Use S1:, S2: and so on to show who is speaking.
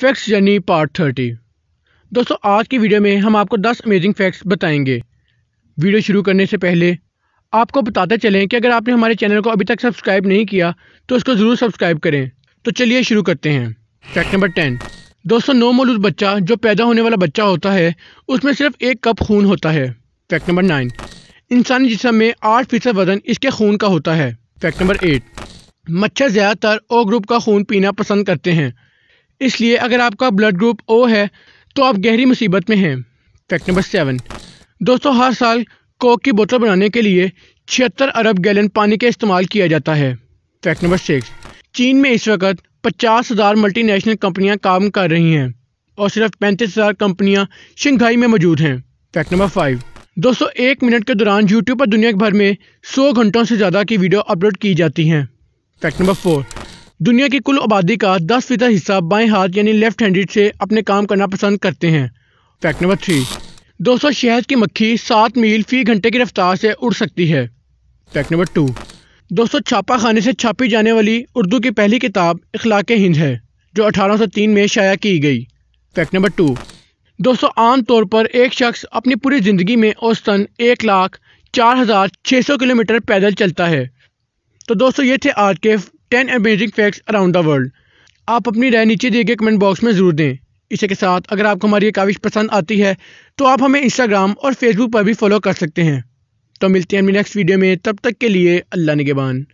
S1: facts journey part thirty दोस्तों आज की वीडियो में हम आपको 10 अमेजिंग फैक्ट्स बताएंगे वीडियो शुरू करने से पहले आपको बताते चलें कि अगर आपने हमारे चैनल को अभी तक सब्सक्राइब नहीं किया तो उसको ज़रूर सब्सक्राइब करें तो चलिए शुरू करते हैं फैक्ट नंबर टेन दोस्तों नो मोलूज बच्चा जो पैदा होने वाला बच्चा होता है उसमें सिर्फ एक कप खून होता है फैक्ट नंबर नाइन इंसानी जिसम में आठ फीसद वजन इसके खून का होता है फैक्ट नंबर एट मच्छर ज़्यादातर ओ ग्रुप का खून पीना पसंद करते हैं इसलिए अगर आपका ब्लड ग्रुप ओ है तो आप गहरी मुसीबत में हैं फैक्ट नंबर सेवन दोस्तों हर साल कोक की बोतल बनाने के लिए छिहत्तर अरब गैलन पानी का इस्तेमाल किया जाता है फैक्ट नंबर सिक्स चीन में इस वक्त पचास हज़ार मल्टीनेशनल कंपनियां काम कर रही हैं और सिर्फ पैंतीस हज़ार कंपनियाँ शंघाई में मौजूद हैं फैक्ट नंबर फाइव दोस्तों एक मिनट के दौरान यूट्यूब पर दुनिया भर में सौ घंटों से ज़्यादा की वीडियो अपलोड की जाती हैं फैक्ट नंबर फोर दुनिया की कुल आबादी का दस फीसद हिस्सा बाएं हाथ यानी लेफ्ट हैंडेड से अपने काम करना पसंद करते हैं फैक्ट नंबर थ्री दोस्तों शहद की मक्खी सात मील फी घंटे की रफ्तार से उड़ सकती है फैक्ट नंबर टू दोस्तों छापा खाने से छापी जाने वाली उर्दू की पहली किताब इखलाक हिंद है जो 1803 में शाया की गई फैक्ट नंबर टू दोस्तों आम तौर पर एक शख्स अपनी पूरी ज़िंदगी में औसतन एक लाख चार हज़ार छः सौ किलोमीटर पैदल चलता है तो दोस्तों ये थे आज के ten amazing facts around the world आप अपनी राय नीचे दिए गए कमेंट बॉक्स में ज़रूर दें इसी के साथ अगर आपको हमारी ये काविश पसंद आती है तो आप हमें इंस्टाग्राम और फेसबुक पर भी फॉलो कर सकते हैं तो मिलते हैं अपनी नेक्स्ट वीडियो में तब तक के लिए अल्लाह निगेबान